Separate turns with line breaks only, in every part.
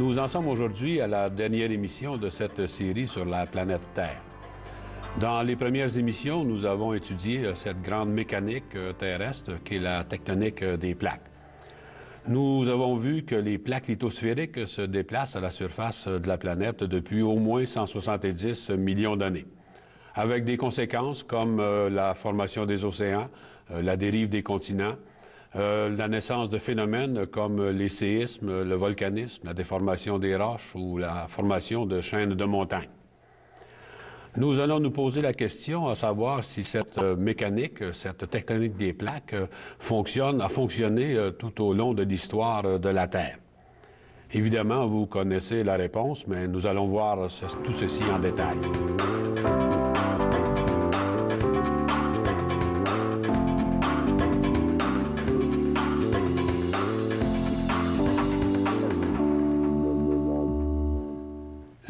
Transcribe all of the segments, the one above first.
Nous en sommes aujourd'hui à la dernière émission de cette série sur la planète Terre. Dans les premières émissions, nous avons étudié euh, cette grande mécanique euh, terrestre qui est la tectonique euh, des plaques. Nous avons vu que les plaques lithosphériques se déplacent à la surface de la planète depuis au moins 170 millions d'années, avec des conséquences comme la formation des océans, la dérive des continents, euh, la naissance de phénomènes comme les séismes, le volcanisme, la déformation des roches ou la formation de chaînes de montagnes. Nous allons nous poser la question à savoir si cette euh, mécanique, cette tectonique des plaques euh, fonctionne, a fonctionné tout au long de l'histoire de la Terre. Évidemment, vous connaissez la réponse, mais nous allons voir tout ceci en détail.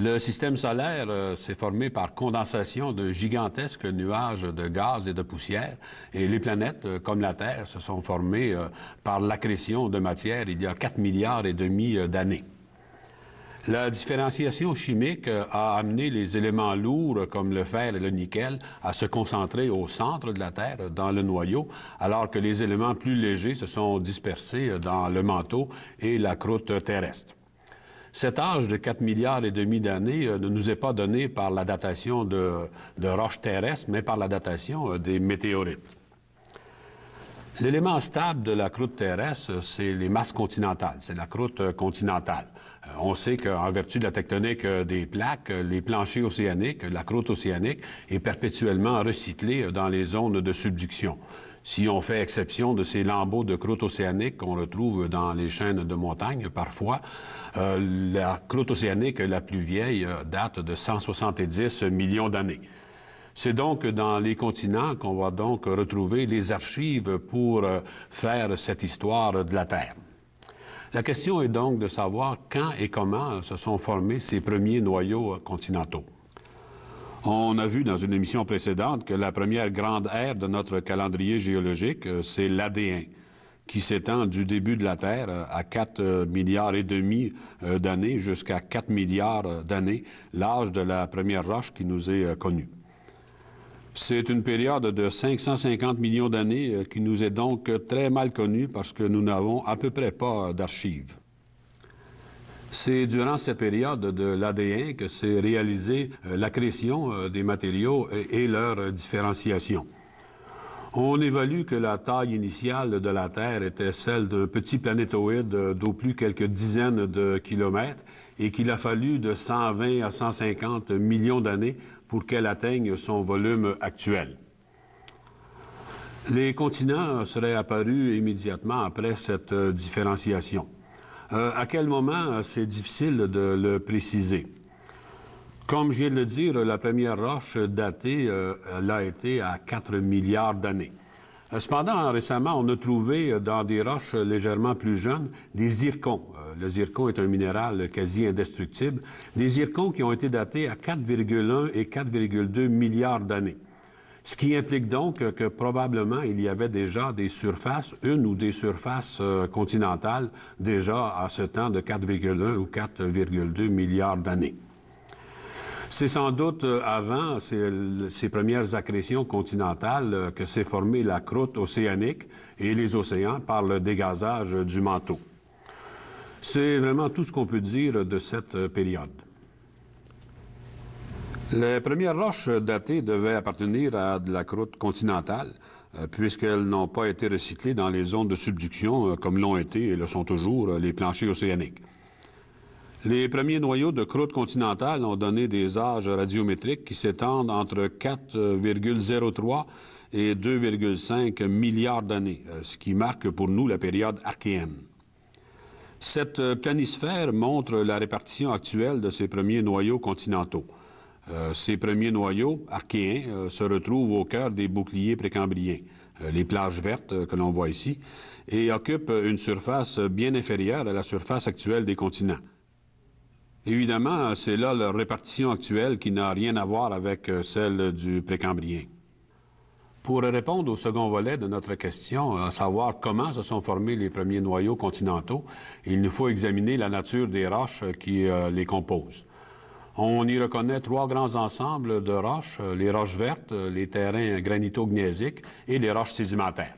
Le système solaire euh, s'est formé par condensation de gigantesques nuages de gaz et de poussière, et les planètes, euh, comme la Terre, se sont formées euh, par l'accrétion de matière il y a 4 milliards et demi d'années. La différenciation chimique a amené les éléments lourds comme le fer et le nickel à se concentrer au centre de la Terre, dans le noyau, alors que les éléments plus légers se sont dispersés dans le manteau et la croûte terrestre. Cet âge de 4 milliards et demi d'années euh, ne nous est pas donné par la datation de, roches terrestres, mais par la datation euh, des météorites. L'élément stable de la croûte terrestre, c'est les masses continentales, c'est la croûte euh, continentale. On sait qu'en vertu de la tectonique des plaques, les planchers océaniques, la croûte océanique est perpétuellement recyclée dans les zones de subduction si on fait exception de ces lambeaux de croûte océanique qu'on retrouve dans les chaînes de montagne parfois. Euh, la croûte océanique la plus vieille euh, date de 170 millions d'années. C'est donc dans les continents qu'on va donc retrouver les archives pour euh, faire cette histoire de la Terre. La question est donc de savoir quand et comment se sont formés ces premiers noyaux continentaux. On a vu dans une émission précédente que la première grande ère de notre calendrier géologique, euh, c'est l'ADN, qui s'étend du début de la Terre euh, à 4 euh, milliards et demi d'années jusqu'à 4 milliards d'années, l'âge de la première roche qui nous est connue. C'est une période de 550 millions d'années qui nous est donc très mal connue parce que nous n'avons à peu près pas d'archives. C'est durant cette période de l'ADN que s'est réalisée euh, l'accrétion euh, des matériaux et leur euh, différenciation. On évalue que la taille initiale de la Terre était celle d'un petit planétoïde d'au plus quelques dizaines de kilomètres et qu'il a fallu de 120 à 150 millions d'années pour qu'elle atteigne son volume actuel. Les continents seraient apparus immédiatement après cette différenciation. Euh, à quel moment, euh, c'est difficile de le préciser. Comme je viens de le dire, la première roche datée euh, l'a été à 4 milliards d'années. Cependant, récemment, on a trouvé dans des roches légèrement plus jeunes des zircons. Le zircon est un minéral quasi indestructible. Des zircons qui ont été datés à 4,1 et 4,2 milliards d'années. Ce qui implique donc que, probablement il y avait déjà des surfaces, une ou des surfaces euh, continentales déjà à ce temps de 4,1 ou 4,2 milliards d'années. C'est sans doute euh, avant ces, ces, premières accrétions continentales euh, que s'est formée la croûte océanique et les océans par le dégazage du manteau. C'est vraiment tout ce qu'on peut dire de cette période. Les premières roches datées devaient appartenir à de la croûte continentale, euh, puisqu'elles n'ont pas été recyclées dans les zones de subduction euh, comme l'ont été et le sont toujours euh, les planchers océaniques. Les premiers noyaux de croûte continentale ont donné des âges radiométriques qui s'étendent entre 4,03 et 2,5 milliards d'années, ce qui marque pour nous la période archéenne. Cette planisphère montre la répartition actuelle de ces premiers noyaux continentaux. Euh, ces premiers noyaux archéens euh, se retrouvent au cœur des boucliers précambriens, euh, les plages vertes que l'on voit ici, et occupent une surface bien inférieure à la surface actuelle des continents. Évidemment, c'est là leur répartition actuelle qui n'a rien à voir avec celle du précambrien. Pour répondre au second volet de notre question, à savoir comment se sont formés les premiers noyaux continentaux, il nous faut examiner la nature des roches qui les composent. On y reconnaît trois grands ensembles de roches, euh, les roches vertes, euh, les terrains granito et les roches sédimentaires.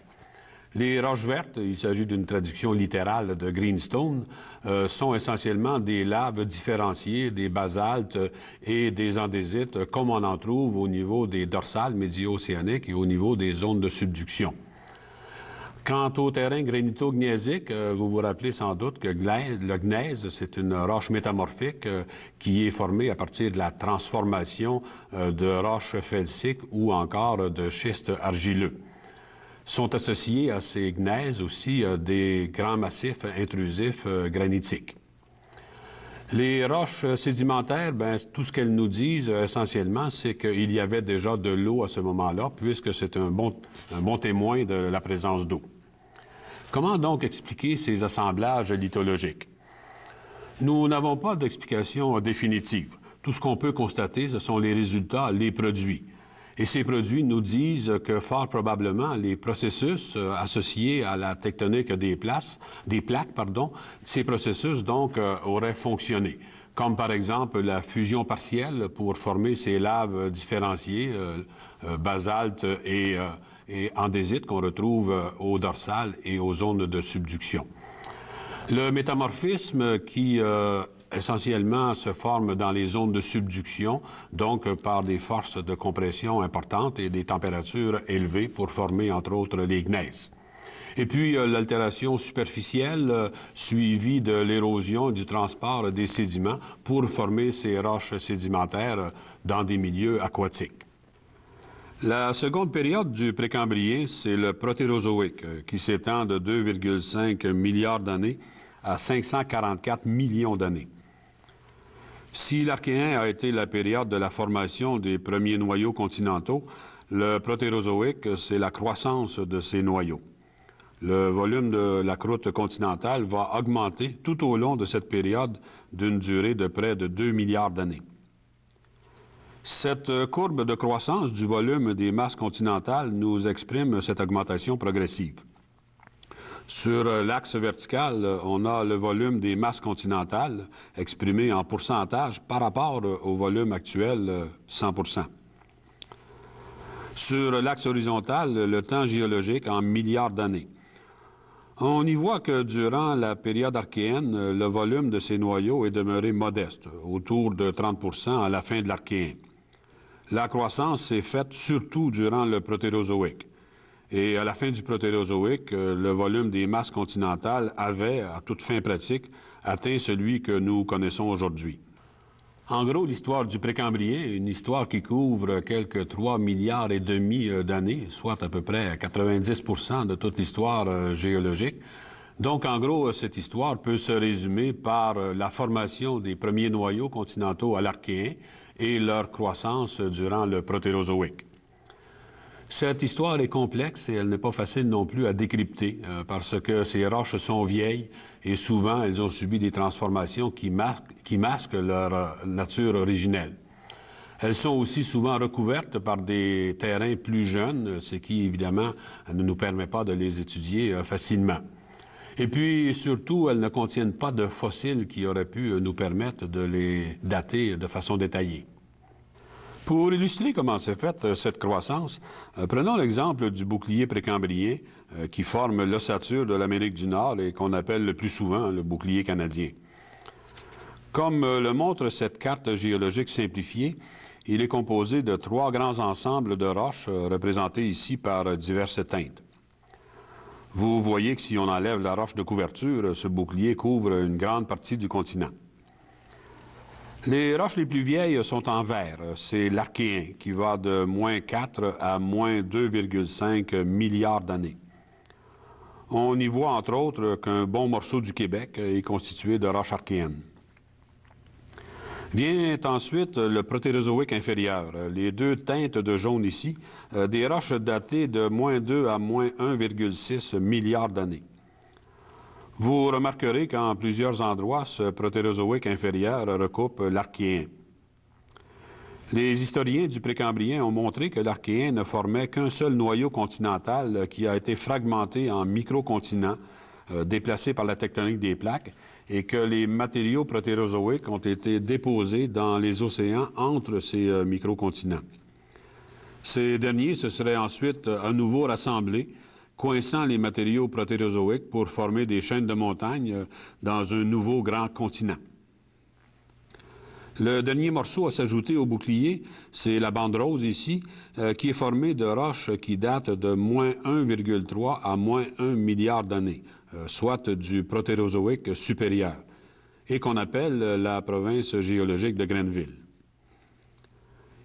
Les roches vertes, il s'agit d'une traduction littérale de greenstone, euh, sont essentiellement des laves différenciées, des basaltes et des andésites, comme on en trouve au niveau des dorsales médio-océaniques et au niveau des zones de subduction. Quant au terrain granito-gnésique, euh, vous vous rappelez sans doute que le gneiss, c'est une roche métamorphique euh, qui est formée à partir de la transformation euh, de roches felsiques ou encore de schistes argileux. Sont associés à ces gnaises aussi des grands massifs intrusifs granitiques. Les roches sédimentaires, ben, tout ce qu'elles nous disent essentiellement, c'est qu'il y avait déjà de l'eau à ce moment-là, puisque c'est un bon, un bon témoin de la présence d'eau. Comment donc expliquer ces assemblages lithologiques? Nous n'avons pas d'explication définitive. Tout ce qu'on peut constater, ce sont les résultats, les produits. Et ces produits nous disent que fort probablement les processus euh, associés à la tectonique des, places, des plaques, pardon, ces processus donc euh, auraient fonctionné, comme par exemple la fusion partielle pour former ces laves différenciées, basaltes euh, basalte et et andésite qu'on retrouve euh, au dorsal et aux zones de subduction. Le métamorphisme qui euh, essentiellement se forme dans les zones de subduction, donc par des forces de compression importantes et des températures élevées pour former entre autres les gneisses. Et puis euh, l'altération superficielle suivie de l'érosion du transport des sédiments pour former ces roches sédimentaires dans des milieux aquatiques. La seconde période du Précambrien, c'est le Protérozoïque, euh, qui s'étend de 2,5 milliards d'années à 544 millions d'années. Si l'Archéen a été la période de la formation des premiers noyaux continentaux, le Protérozoïque, c'est la croissance de ces noyaux. Le volume de la croûte continentale va augmenter tout au long de cette période d'une durée de près de 2 milliards d'années. Cette courbe de croissance du volume des masses continentales nous exprime cette augmentation progressive. Sur l'axe vertical, on a le volume des masses continentales exprimé en pourcentage par rapport au volume actuel 100 Sur l'axe horizontal, le temps géologique en milliards d'années. On y voit que durant la période archéenne, le volume de ces noyaux est demeuré modeste, autour de 30 à la fin de l'archéen la croissance s'est faite surtout durant le protérozoïque. Et à la fin du protérozoïque, euh, le volume des masses continentales avait, à toute fin pratique, atteint celui que nous connaissons aujourd'hui. En gros, l'histoire du Précambrien, une histoire qui couvre quelques 3 milliards et demi euh, d'années, soit à peu près 90 de toute l'histoire euh, géologique. Donc, en gros, cette histoire peut se résumer par la formation des premiers noyaux continentaux à l'Archéen, et leur croissance durant le protérozoïque. Cette histoire est complexe et elle n'est pas facile non plus à décrypter euh, parce que ces roches sont vieilles et souvent elles ont subi des transformations qui, qui masquent leur euh, nature originelle. Elles sont aussi souvent recouvertes par des terrains plus jeunes, ce qui évidemment ne nous permet pas de les étudier euh, facilement. Et puis surtout, elles ne contiennent pas de fossiles qui auraient pu nous permettre de les dater de façon détaillée. Pour illustrer comment s'est faite euh, cette croissance, euh, prenons l'exemple du bouclier précambrien euh, qui forme l'ossature de l'Amérique du Nord et qu'on appelle le plus souvent le bouclier canadien. Comme le montre cette carte géologique simplifiée, il est composé de trois grands ensembles de roches représentés ici par diverses teintes. Vous voyez que si on enlève la roche de couverture, ce bouclier couvre une grande partie du continent. Les roches les plus vieilles sont en vert. C'est l'archéen qui va de moins 4 à moins 2,5 milliards d'années. On y voit entre autres qu'un bon morceau du Québec est constitué de roches archéennes. Vient ensuite le protérozoïque inférieur, les deux teintes de jaune ici, euh, des roches datées de moins 2 à moins 1,6 milliards d'années. Vous remarquerez qu'en plusieurs endroits, ce protérozoïque inférieur recoupe l'archéen. Les historiens du Précambrien ont montré que l'archéen ne formait qu'un seul noyau continental qui a été fragmenté en microcontinents euh, déplacés par la tectonique des plaques et que les matériaux protérozoïques ont été déposés dans les océans entre ces euh, microcontinents. Ces derniers se seraient ensuite euh, à nouveau rassemblés coinçant les matériaux protérozoïques pour former des chaînes de montagnes euh, dans un nouveau grand continent. Le dernier morceau à s'ajouter au bouclier, c'est la bande rose ici, euh, qui est formée de roches qui datent de moins 1,3 à moins 1 milliard d'années, euh, soit du protérozoïque supérieur, et qu'on appelle la province géologique de Grenville.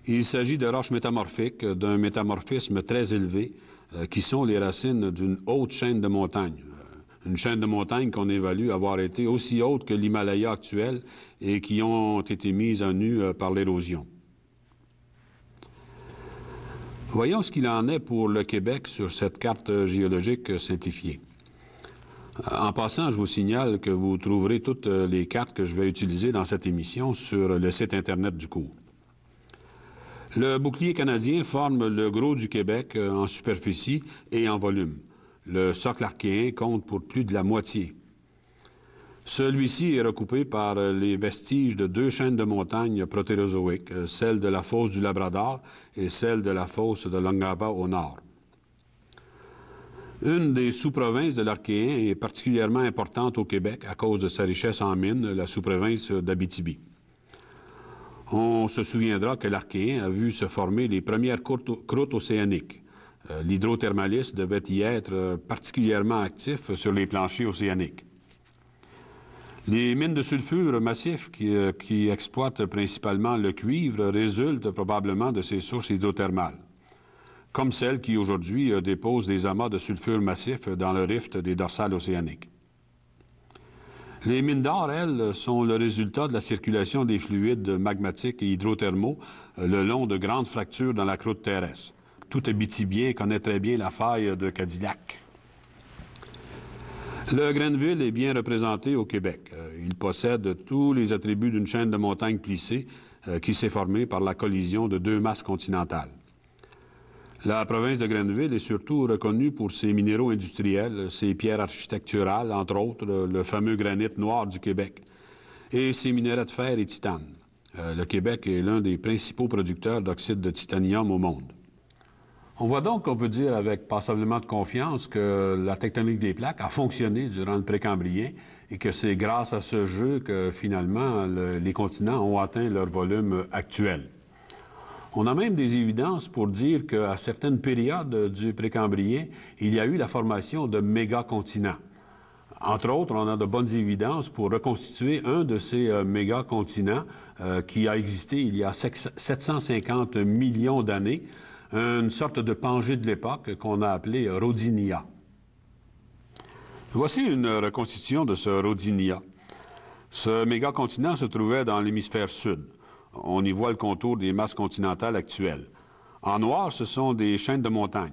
Il s'agit de roches métamorphiques d'un métamorphisme très élevé euh, qui sont les racines d'une haute chaîne de montagnes euh, une chaîne de montagnes qu'on évalue avoir été aussi haute que l'Himalaya actuel et qui ont été mises à nu euh, par l'érosion. Voyons ce qu'il en est pour le Québec sur cette carte géologique simplifiée. En passant, je vous signale que vous trouverez toutes les cartes que je vais utiliser dans cette émission sur le site Internet du cours. Le bouclier canadien forme le gros du Québec euh, en superficie et en volume. Le socle archéen compte pour plus de la moitié. Celui-ci est recoupé par euh, les vestiges de deux chaînes de montagnes protérozoïques, euh, celle de la fosse du Labrador et celle de la fosse de Langaba au nord. Une des sous-provinces de l'Archéen est particulièrement importante au Québec à cause de sa richesse en mines, la sous-province d'Abitibi. On se souviendra que l'Archéen a vu se former les premières croûtes océaniques. Euh, L'hydrothermaliste devait y être euh, particulièrement actif sur les planchers océaniques. Les mines de sulfure massif euh, qui, exploitent principalement le cuivre résultent probablement de ces sources hydrothermales, comme celles qui aujourd'hui déposent des amas de sulfure massif dans le rift des dorsales océaniques. Les mines d'or, elles, sont le résultat de la circulation des fluides magmatiques et hydrothermaux euh, le long de grandes fractures dans la croûte terrestre. Tout bien connaît très bien la faille de Cadillac. Le Grenville est bien représenté au Québec. Euh, il possède tous les attributs d'une chaîne de montagnes plissée euh, qui s'est formée par la collision de deux masses continentales. La province de Grenville est surtout reconnue pour ses minéraux industriels, ses pierres architecturales, entre autres le fameux granit noir du Québec, et ses minéraux de fer et titane. Euh, le Québec est l'un des principaux producteurs d'oxyde de titanium au monde. On voit donc qu'on peut dire avec passablement de confiance que la tectonique des plaques a fonctionné durant le précambrien et que c'est grâce à ce jeu que finalement les continents ont atteint leur volume actuel. On a même des évidences pour dire qu'à certaines périodes du Précambrien, il y a eu la formation de méga-continents. Entre autres, on a de bonnes évidences pour reconstituer un de ces euh, méga-continents euh, qui a existé il y a 750 millions d'années, une sorte de pangée de l'époque qu'on a appelée Rodinia. Voici une reconstitution de ce Rodinia. Ce méga-continent se trouvait dans l'hémisphère sud on y voit le contour des masses continentales actuelles. En noir, ce sont des chaînes de montagnes.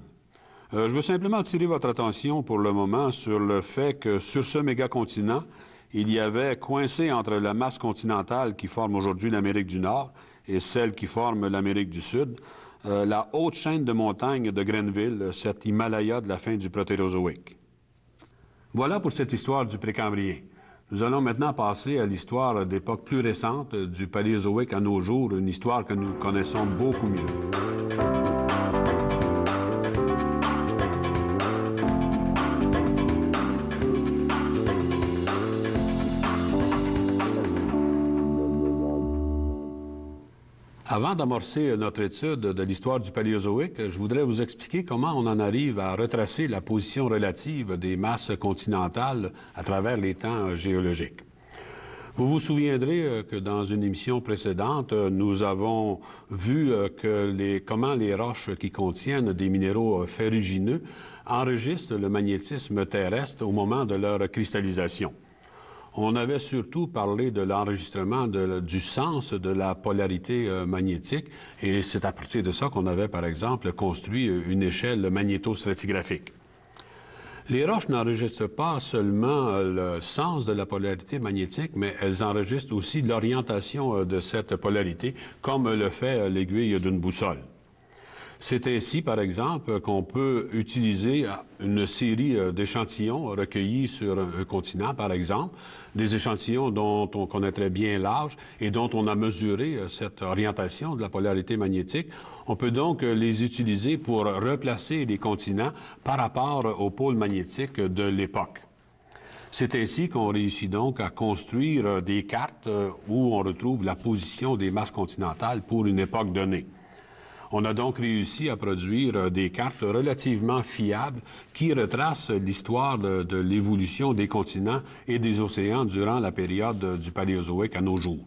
Euh, je veux simplement attirer votre attention pour le moment sur le fait que sur ce méga continent il y avait coincé entre la masse continentale qui forme aujourd'hui l'Amérique du Nord et celle qui forme l'Amérique du Sud, euh, la haute chaîne de montagnes de Grenville, cet Himalaya de la fin du Protérozoïque. Voilà pour cette histoire du Précambrien. Nous allons maintenant passer à l'histoire d'époque plus récente du Paléozoïque à nos jours, une histoire que nous connaissons beaucoup mieux. Avant d'amorcer notre étude de l'histoire du Paléozoïque, je voudrais vous expliquer comment on en arrive à retracer la position relative des masses continentales à travers les temps géologiques. Vous vous souviendrez euh, que dans une émission précédente, euh, nous avons vu euh, que comment les roches qui contiennent des minéraux ferrugineux enregistrent le magnétisme terrestre au moment de leur cristallisation. On avait surtout parlé de l'enregistrement du sens de la polarité euh, magnétique et c'est à partir de ça qu'on avait, par exemple, construit euh, une échelle magnétostratigraphique. Les roches n'enregistrent pas seulement euh, le sens de la polarité magnétique, mais elles enregistrent aussi l'orientation de cette polarité, comme le fait l'aiguille d'une boussole. C'est ainsi, par exemple, qu'on peut utiliser une série euh, d'échantillons recueillis sur un continent, par exemple, des échantillons dont on connaîtrait bien l'âge et dont on a mesuré euh, cette orientation de la polarité magnétique. On peut donc euh, les utiliser pour replacer les continents par rapport au pôle magnétique de l'époque. C'est ainsi qu'on réussit donc à construire des cartes où on retrouve la position des masses continentales pour une époque donnée. On a donc réussi à produire euh, des cartes relativement fiables qui retracent l'histoire de, l'évolution des continents et des océans durant la période euh, du Paléozoïque à nos jours.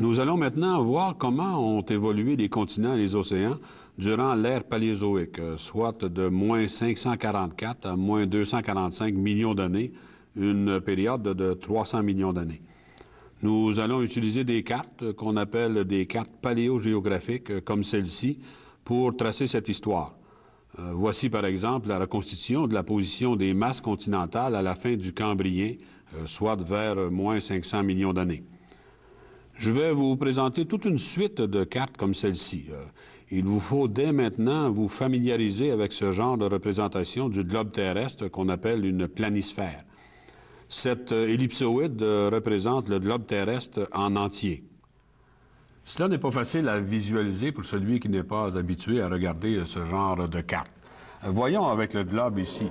Nous allons maintenant voir comment ont évolué les continents et les océans durant l'ère paléozoïque, euh, soit de moins 544 à moins 245 millions d'années, une période de 300 millions d'années. Nous allons utiliser des cartes qu'on appelle des cartes paléogéographiques, comme celle-ci, pour tracer cette histoire. Euh, voici par exemple la reconstitution de la position des masses continentales à la fin du Cambrien, euh, soit vers moins 500 millions d'années. Je vais vous présenter toute une suite de cartes comme celle-ci. Euh, il vous faut dès maintenant vous familiariser avec ce genre de représentation du globe terrestre qu'on appelle une planisphère. Cette euh, ellipsoïde euh, représente le globe terrestre en entier. Cela n'est pas facile à visualiser pour celui qui n'est pas habitué à regarder euh, ce genre de carte. Voyons avec le globe ici.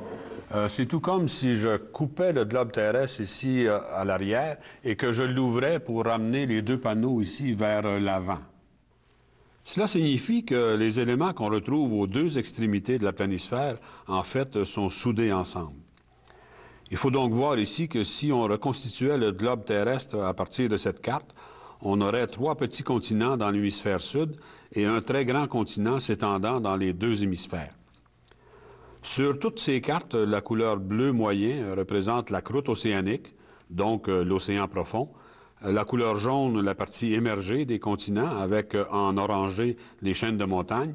c'est tout comme si je coupais le globe terrestre ici à l'arrière et que je l'ouvrais pour ramener les deux panneaux ici vers l'avant. Cela signifie que les éléments qu'on retrouve aux deux extrémités de la planisphère, en fait, sont soudés ensemble. Il faut donc voir ici que si on reconstituait le globe terrestre à partir de cette carte, on aurait trois petits continents dans l'hémisphère sud et un très grand continent s'étendant dans les deux hémisphères. Sur toutes ces cartes, la couleur bleue moyen représente la croûte océanique, donc euh, l'océan profond, la couleur jaune, la partie émergée des continents, avec euh, en orangé les chaînes de montagne,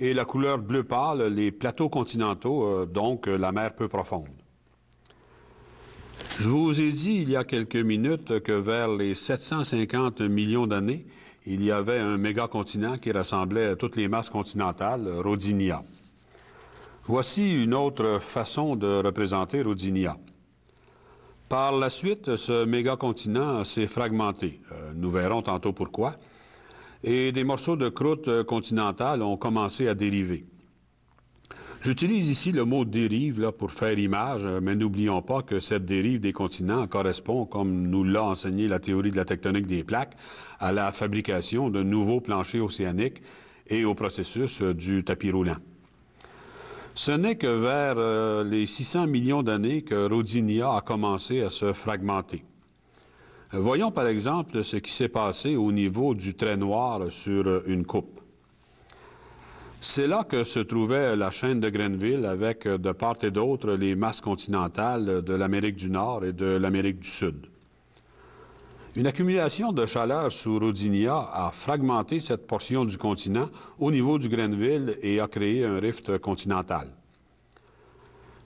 et la couleur bleu pâle, les plateaux continentaux, euh, donc la mer peu profonde. Je vous ai dit il y a quelques minutes que vers les 750 millions d'années, il y avait un méga continent qui rassemblait toutes les masses continentales, Rodinia. Voici une autre façon de représenter Rodinia. Par la suite, ce méga-continent s'est fragmenté. Euh, nous verrons tantôt pourquoi. Et des morceaux de croûte continentale ont commencé à dériver. J'utilise ici le mot dérive pour faire image, euh, mais n'oublions pas que cette dérive des continents correspond, comme nous l'a enseigné la théorie de la tectonique des plaques, à la fabrication de nouveaux planchers océaniques et au processus euh, du tapis roulant. Ce n'est que vers euh, les 600 millions d'années que Rodinia a commencé à se fragmenter. Voyons par exemple ce qui s'est passé au niveau du trait noir sur une coupe. C'est là que se trouvait la chaîne de Grenville avec, euh, de part et d'autre, les masses continentales de l'Amérique du Nord et de l'Amérique du Sud. Une accumulation de chaleur sous Rodinia a fragmenté cette portion du continent au niveau du Grenville et a créé un rift continental.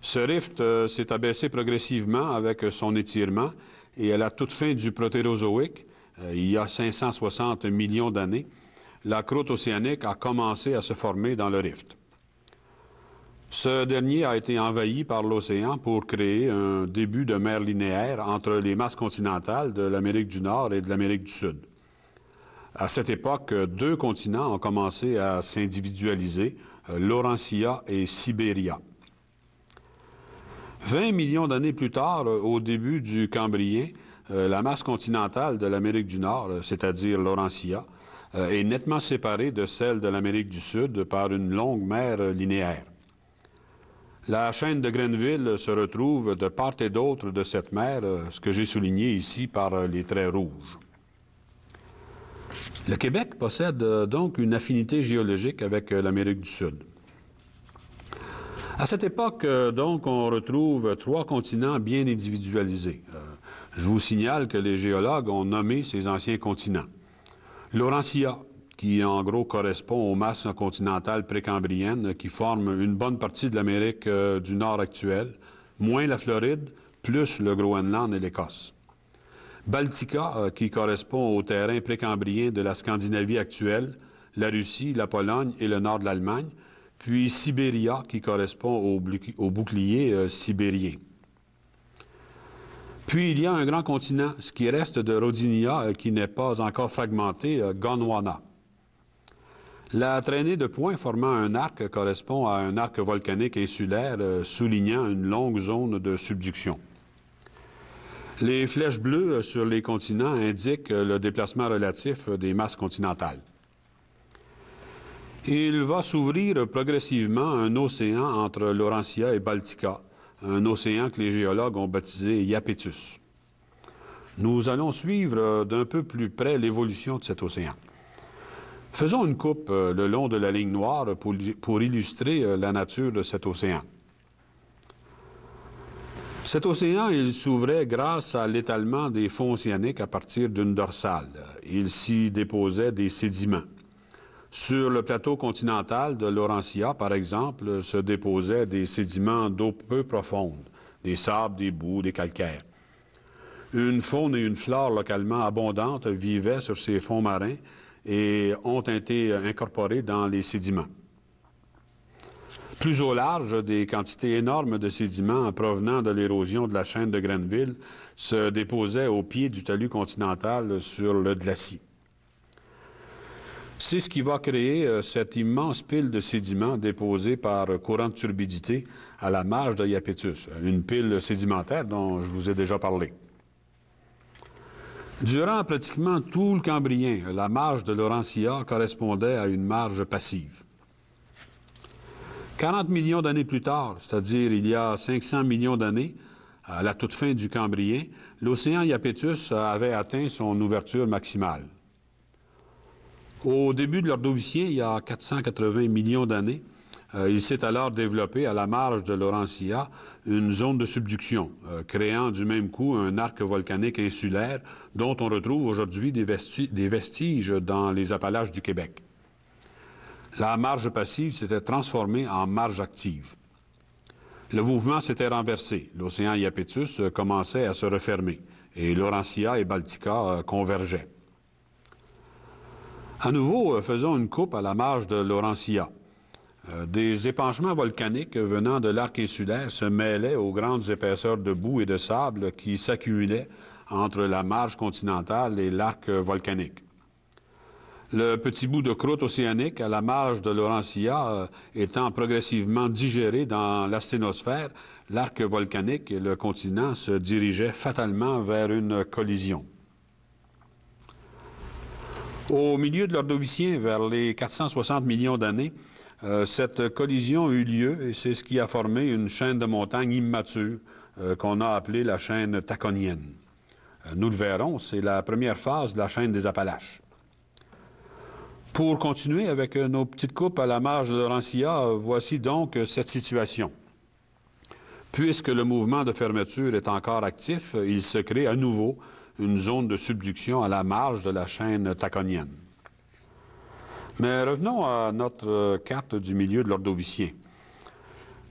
Ce rift euh, s'est abaissé progressivement avec son étirement et à la toute fin du Protérozoïque, euh, il y a 560 millions d'années, la croûte océanique a commencé à se former dans le rift. Ce dernier a été envahi par l'océan pour créer un début de mer linéaire entre les masses continentales de l'Amérique du Nord et de l'Amérique du Sud. À cette époque, deux continents ont commencé à s'individualiser, Laurentia et Sibéria. 20 millions d'années plus tard, au début du Cambrien, euh, la masse continentale de l'Amérique du Nord, c'est-à-dire Laurentia, euh, est nettement séparée de celle de l'Amérique du Sud par une longue mer linéaire. La chaîne de Grenville se retrouve de part et d'autre de cette mer, euh, ce que j'ai souligné ici par euh, les traits rouges. Le Québec possède donc une affinité géologique avec l'Amérique du Sud. À cette époque, donc, on retrouve trois continents bien individualisés. Je vous signale que les géologues ont nommé ces anciens continents. Laurentia, qui en gros correspond aux masses continentales précambriennes qui forment une bonne partie de l'Amérique euh, du Nord actuelle, moins la Floride, plus le Groenland et l'Écosse. Baltica, euh, qui correspond aux terrains précambriens de la Scandinavie actuelle, la Russie, la Pologne et le nord de l'Allemagne, puis Sibéria, qui correspond au, bouclier euh, sibérien. Puis il y a un grand continent, ce qui reste de Rodinia euh, qui n'est pas encore fragmenté, euh, Gondwana. La traînée de points formant un arc correspond à un arc volcanique insulaire euh, soulignant une longue zone de subduction. Les flèches bleues sur les continents indiquent le déplacement relatif des masses continentales. Il va s'ouvrir progressivement un océan entre Laurentia et Baltica, un océan que les géologues ont baptisé Iapetus. Nous allons suivre euh, d'un peu plus près l'évolution de cet océan. Faisons une coupe euh, le long de la ligne noire pour, pour illustrer euh, la nature de cet océan. Cet océan, il s'ouvrait grâce à l'étalement des fonds océaniques à partir d'une dorsale. Il s'y déposait des sédiments. Sur le plateau continental de Laurentia, par exemple, se déposaient des sédiments d'eau peu profonde, des sables, des boues, des calcaires. Une faune et une flore localement abondantes vivaient sur ces fonds marins et ont été incorporées dans les sédiments. Plus au large, des quantités énormes de sédiments provenant de l'érosion de la chaîne de Grenville se déposaient au pied du talus continental sur le glacier. C'est ce qui va créer euh, cette immense pile de sédiments déposés par euh, courant de turbidité à la marge de Iapetus, une pile sédimentaire dont je vous ai déjà parlé. Durant pratiquement tout le Cambrien, la marge de Laurentia correspondait à une marge passive. 40 millions d'années plus tard, c'est-à-dire il y a 500 millions d'années, à la toute fin du Cambrien, l'océan Iapetus avait atteint son ouverture maximale. Au début de l'Ordovicien, il y a 480 millions d'années, euh, il s'est alors développé à la marge de Laurentia une zone de subduction, euh, créant du même coup un arc volcanique insulaire dont on retrouve aujourd'hui des, vestiges dans les Appalaches du Québec. La marge passive s'était transformée en marge active. Le mouvement s'était renversé. L'océan Iapetus euh, commençait à se refermer et Laurentia et Baltica convergeaient. À nouveau, euh, faisons une coupe à la marge de Laurentia. Euh, des épanchements volcaniques venant de l'arc insulaire se mêlaient aux grandes épaisseurs de boue et de sable qui s'accumulaient entre la marge continentale et l'arc volcanique. Le petit bout de croûte océanique à la marge de Laurentia euh, étant progressivement digéré dans la l'arc volcanique et le continent se dirigeaient fatalement vers une collision. Au milieu de l'Ordovicien, vers les 460 millions d'années, euh, cette collision eut lieu et c'est ce qui a formé une chaîne de montagnes immature euh, qu'on a appelée la chaîne taconienne. Euh, nous le verrons, c'est la première phase de la chaîne des Appalaches. Pour continuer avec nos petites coupes à la marge de Laurentia, voici donc cette situation. Puisque le mouvement de fermeture est encore actif, il se crée à nouveau une zone de subduction à la marge de la chaîne taconienne. Mais revenons à notre euh, carte du milieu de l'Ordovicien.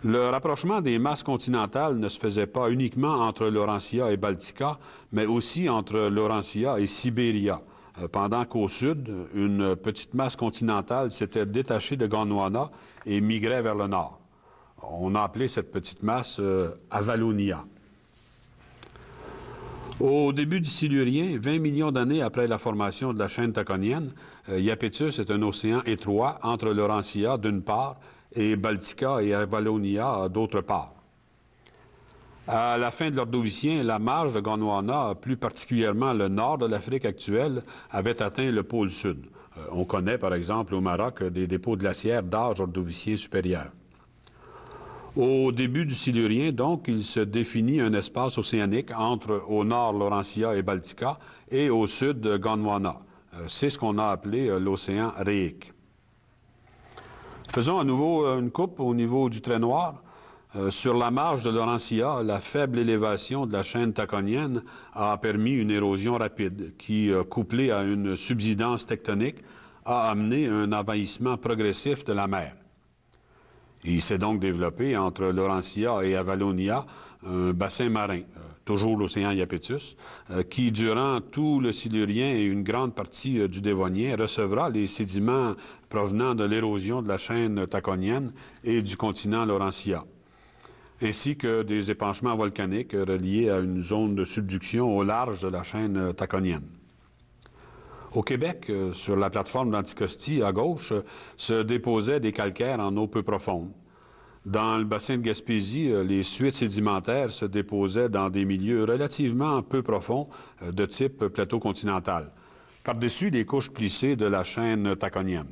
Le rapprochement des masses continentales ne se faisait pas uniquement entre Laurentia et Baltica, mais aussi entre Laurentia et Sibéria, euh, pendant qu'au sud, une petite masse continentale s'était détachée de Gondwana et migrait vers le nord. On a appelé cette petite masse euh, Avalonia. Au début du Silurien, 20 millions d'années après la formation de la chaîne taconienne, euh, Iapetus est un océan étroit entre Laurentia d'une part et Baltica et Avalonia d'autre part. À la fin de l'Ordovicien, la marge de Gondwana, plus particulièrement le nord de l'Afrique actuelle, avait atteint le pôle sud. Euh, on connaît, par exemple, au Maroc, des dépôts glaciaires d'âge ordovicien supérieur. Au début du Silurien, donc, il se définit un espace océanique entre au nord Laurentia et Baltica et au sud Gondwana. Euh, c'est ce qu'on a appelé euh, l'océan réic Faisons à nouveau euh, une coupe au niveau du trait noir. sur la marge de Laurentia, la faible élévation de la chaîne taconienne a permis une érosion rapide qui, couplée à une subsidence tectonique, a amené un envahissement progressif de la mer il s'est donc développé entre Laurentia et Avalonia un bassin marin, euh, toujours l'océan Iapetus, euh, qui, durant tout le Silurien et une grande partie euh, du Dévonien, recevra les sédiments provenant de l'érosion de la chaîne taconienne et du continent Laurentia ainsi que des épanchements volcaniques reliés à une zone de subduction au large de la chaîne taconienne. Au Québec, euh, sur la plateforme d'Anticosti, à gauche, euh, se déposaient des calcaires en eau peu profonde. Dans le bassin de Gaspésie, euh, les suites sédimentaires se déposaient dans des milieux relativement peu profonds de type plateau continental, par-dessus les couches plissées de la chaîne taconienne.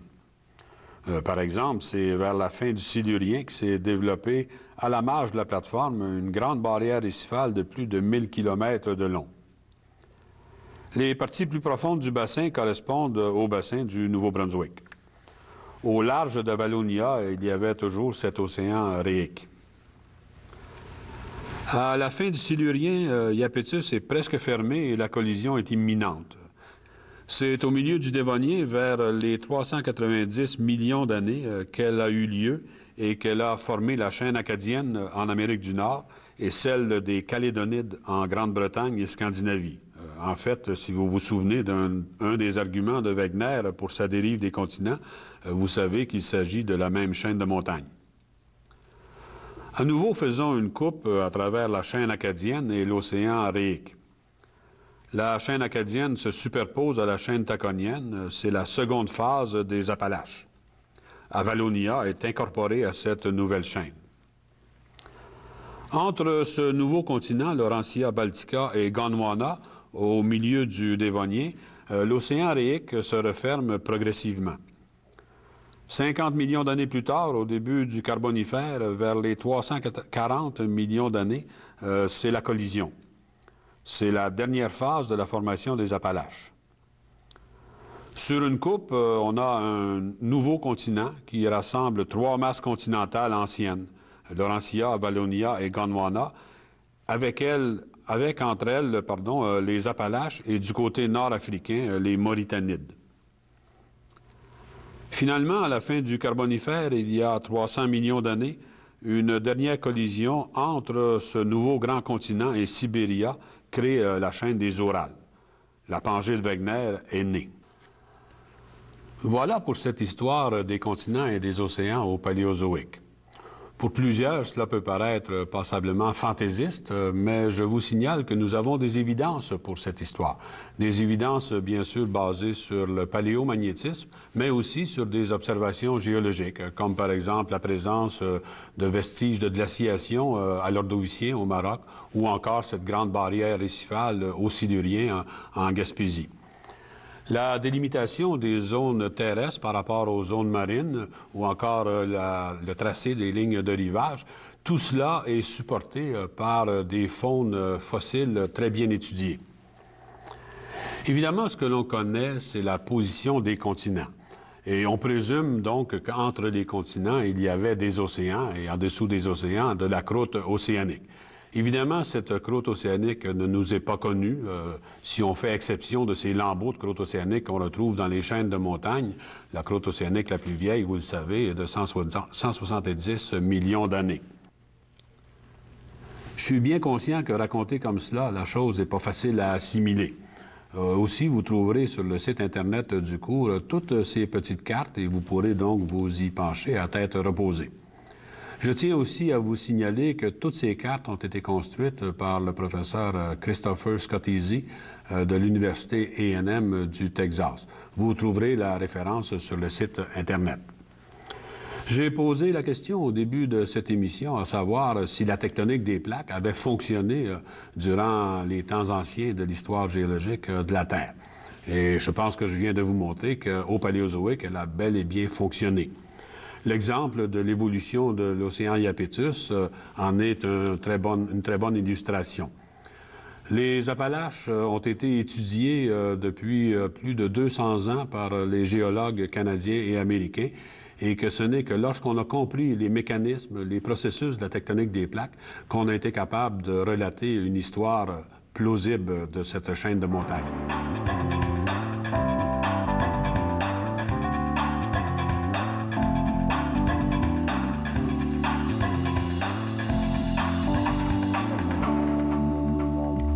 par exemple, c'est vers la fin du Silurien que s'est développée à la marge de la plateforme une grande barrière récifale de plus de 1000 km de long. Les parties plus profondes du bassin correspondent au bassin du Nouveau-Brunswick. Au large de Wallonia, il y avait toujours cet océan réique. À la fin du Silurien, euh, Iapetus est presque fermé et la collision est imminente. C'est au milieu du Dévonien, vers les 390 millions d'années, euh, qu'elle a eu lieu et qu'elle a formé la chaîne acadienne en Amérique du Nord et celle des Calédonides en Grande-Bretagne et Scandinavie en fait, euh, si vous vous souvenez d'un des arguments de Wegener pour sa dérive des continents, euh, vous savez qu'il s'agit de la même chaîne de montagnes. À nouveau, faisons une coupe euh, à travers la chaîne acadienne et l'océan Aréique. La chaîne acadienne se superpose à la chaîne taconienne. C'est la seconde phase des Appalaches. Avalonia est incorporée à cette nouvelle chaîne. Entre ce nouveau continent, Laurentia Baltica et Gondwana, au milieu du Dévonien, euh, l'océan Aréique se referme progressivement. 50 millions d'années plus tard, au début du Carbonifère, vers les 340 millions d'années, euh, c'est la collision. C'est la dernière phase de la formation des Appalaches. Sur une coupe, euh, on a un nouveau continent qui rassemble trois masses continentales anciennes, Laurentia, Valonia et Gondwana, avec elles avec entre elles pardon, euh, les Appalaches et du côté nord-africain, euh, les Mauritanides. Finalement, à la fin du Carbonifère, il y a 300 millions d'années, une dernière collision entre ce nouveau grand continent et Sibéria crée euh, la chaîne des Orales. La Pangée de Wegener est née. Voilà pour cette histoire des continents et des océans au Paléozoïque. Pour plusieurs, cela peut paraître passablement fantaisiste, mais je vous signale que nous avons des évidences pour cette histoire. Des évidences, bien sûr, basées sur le paléomagnétisme, mais aussi sur des observations géologiques, comme par exemple la présence euh, de vestiges de glaciation euh, à l'Ordovicien au Maroc, ou encore cette grande barrière récifale euh, au Sidurien hein, en Gaspésie. La délimitation des zones terrestres par rapport aux zones marines ou encore euh, le tracé des lignes de rivage, tout cela est supporté euh, par euh, des faunes fossiles très bien étudiées. Évidemment, ce que l'on connaît, c'est la position des continents. Et on présume donc qu'entre les continents, il y avait des océans et en dessous des océans, de la croûte océanique. Évidemment, cette croûte océanique ne nous est pas connue, euh, si on fait exception de ces lambeaux de croûte océanique qu'on retrouve dans les chaînes de montagne. La croûte océanique la plus vieille, vous le savez, est de 170 millions d'années. Je suis bien conscient que raconter comme cela, la chose n'est pas facile à assimiler. Euh, aussi, vous trouverez sur le site Internet du cours toutes ces petites cartes et vous pourrez donc vous y pencher à tête reposée. Je tiens aussi à vous signaler que toutes ces cartes ont été construites par le professeur euh, Christopher Scottisi euh, de l'Université A&M du Texas. Vous trouverez la référence sur le site Internet. J'ai posé la question au début de cette émission, à savoir si la tectonique des plaques avait fonctionné euh, durant les temps anciens de l'histoire géologique de la Terre. Et je pense que je viens de vous montrer qu'au Paléozoïque, elle a bel et bien fonctionné. L'exemple de l'évolution de l'océan Iapetus euh, en est une très bonne illustration. Les Appalaches euh, ont été étudiées euh, depuis plus de 200 ans par les géologues canadiens et américains et que ce n'est que lorsqu'on a compris les mécanismes, les processus de la tectonique des plaques qu'on a été capable de relater une histoire plausible de cette chaîne de montagnes.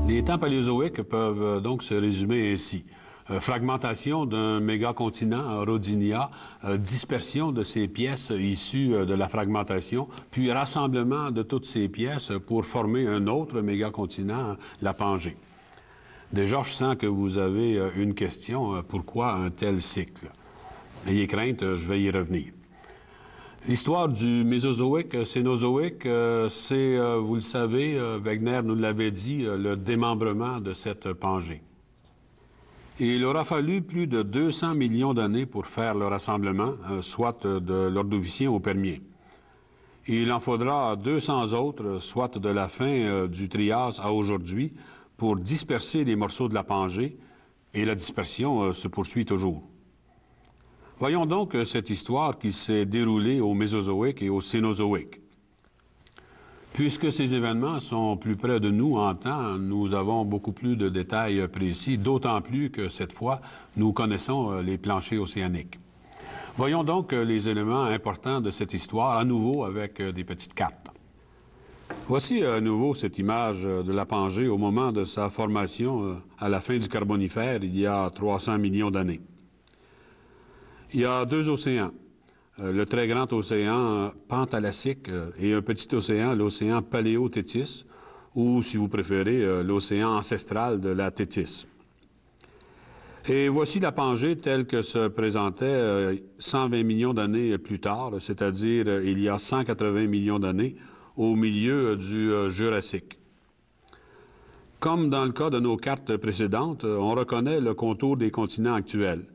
Les temps paléozoïques peuvent euh, donc se résumer ainsi. Euh, fragmentation d'un mégacontinent, Rodinia, euh, dispersion de ces pièces issues de la fragmentation, puis rassemblement de toutes ces pièces pour former un autre mégacontinent, la Pangée. Déjà, je sens que vous avez une question, pourquoi un tel cycle? Ayez crainte, je vais y revenir. L'histoire du Mésozoïque, euh, Cénozoïque, euh, c'est, euh, vous le savez, Wegener nous l'avait dit, le démembrement de cette Pangée. il aura fallu plus de 200 millions d'années pour faire le rassemblement, soit de l'Ordovicien au Permien. il en faudra 200 autres, soit de la fin du Trias à aujourd'hui, pour disperser les morceaux de la Pangée, et la dispersion se poursuit toujours. Voyons donc euh, cette histoire qui s'est déroulée au Mésozoïque et au Cénozoïque. Puisque ces événements sont plus près de nous en temps, nous avons beaucoup plus de détails précis, d'autant plus que cette fois, nous connaissons euh, les planchers océaniques. Voyons donc euh, les éléments importants de cette histoire à nouveau avec des petites cartes. Voici à nouveau cette image de la Pangée au moment de sa formation à la fin du Carbonifère il y a 300 millions d'années. Il y a deux océans. Euh, le très grand océan euh, Pantalassique euh, et un petit océan, l'océan Paléotétis, ou, si vous préférez, l'océan ancestral de la Tétis. Et voici la Pangée telle que se présentait 120 millions d'années plus tard, c'est-à-dire il y a 180 millions d'années, au milieu du Jurassique. Comme dans le cas de nos cartes précédentes, on reconnaît le contour des continents actuels.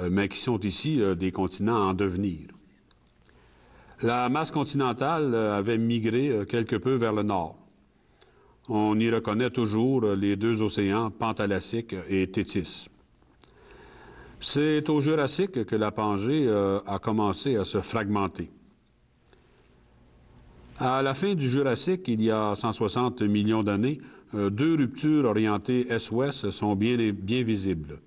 Euh, mais qui sont ici euh, des continents en devenir. La masse continentale euh, avait migré quelque peu vers le nord. On y reconnaît toujours les deux océans Panthalassique et Tétis. C'est au Jurassique que la Pangée a commencé à se fragmenter. À la fin du Jurassique, il y a 160 millions d'années, deux ruptures orientées est-ouest sont bien, bien visibles.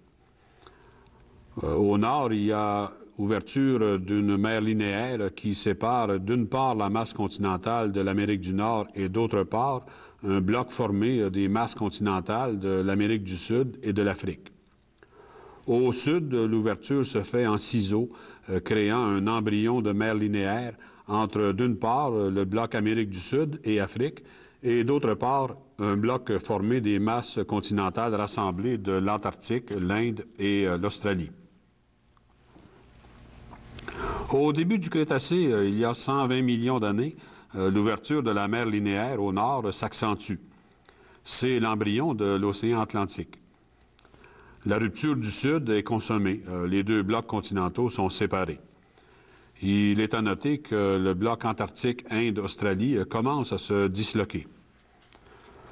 Euh, au nord, il y a ouverture d'une mer linéaire qui sépare d'une part la masse continentale de l'Amérique du Nord et d'autre part un bloc formé des masses continentales de l'Amérique du Sud et de l'Afrique. Au sud, l'ouverture se fait en ciseaux, euh, créant un embryon de mer linéaire entre d'une part le bloc Amérique du Sud et Afrique et d'autre part un bloc formé des masses continentales rassemblées de l'Antarctique, l'Inde et euh, l'Australie. Au début du Crétacé, euh, il y a 120 millions d'années, euh, l'ouverture de la mer linéaire au nord s'accentue. C'est l'embryon de l'océan Atlantique. La rupture du sud est consommée. Euh, les deux blocs continentaux sont séparés. Il est à noter que le bloc antarctique Inde-Australie commence à se disloquer.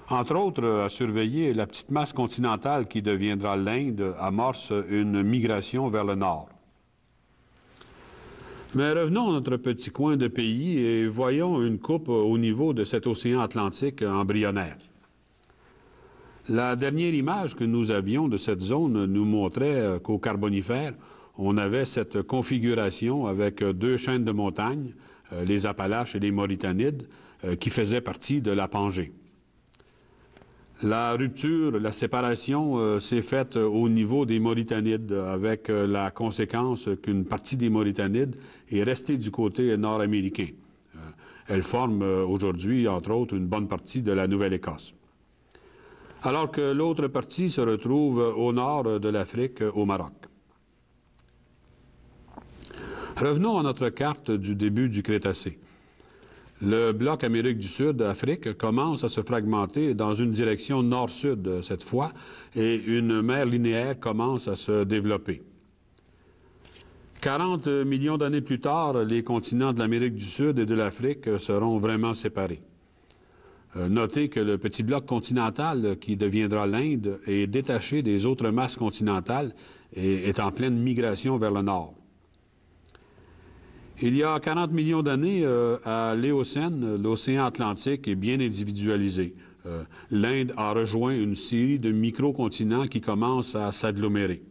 Entre autres, à surveiller, la petite masse continentale qui deviendra l'Inde amorce une migration vers le nord. Mais revenons à notre petit coin de pays et voyons une coupe au niveau de cet océan Atlantique embryonnaire. La dernière image que nous avions de cette zone nous montrait euh, qu'au Carbonifère, on avait cette configuration avec euh, deux chaînes de montagnes, euh, les Appalaches et les Mauritanides, qui faisaient partie de la Pangée. La rupture, la séparation euh, s'est faite au niveau des Mauritanides, avec euh, la conséquence qu'une partie des Mauritanides est restée du côté nord-américain. Euh, elle forme aujourd'hui, entre autres, une bonne partie de la Nouvelle-Écosse. Alors que l'autre partie se retrouve au nord de l'Afrique, au Maroc. Revenons à notre carte du début du Crétacé le bloc Amérique du Sud, Afrique, commence à se fragmenter dans une direction nord-sud euh, cette fois, et une mer linéaire commence à se développer. 40 millions d'années plus tard, les continents de l'Amérique du Sud et de l'Afrique seront vraiment séparés. Euh, notez que le petit bloc continental euh, qui deviendra l'Inde est détaché des autres masses continentales et est en pleine migration vers le nord. Il y a 40 millions d'années, euh, à l'Éocène, l'océan Atlantique est bien individualisé. Euh, L'Inde a rejoint une série de microcontinents qui commencent à s'agglomérer.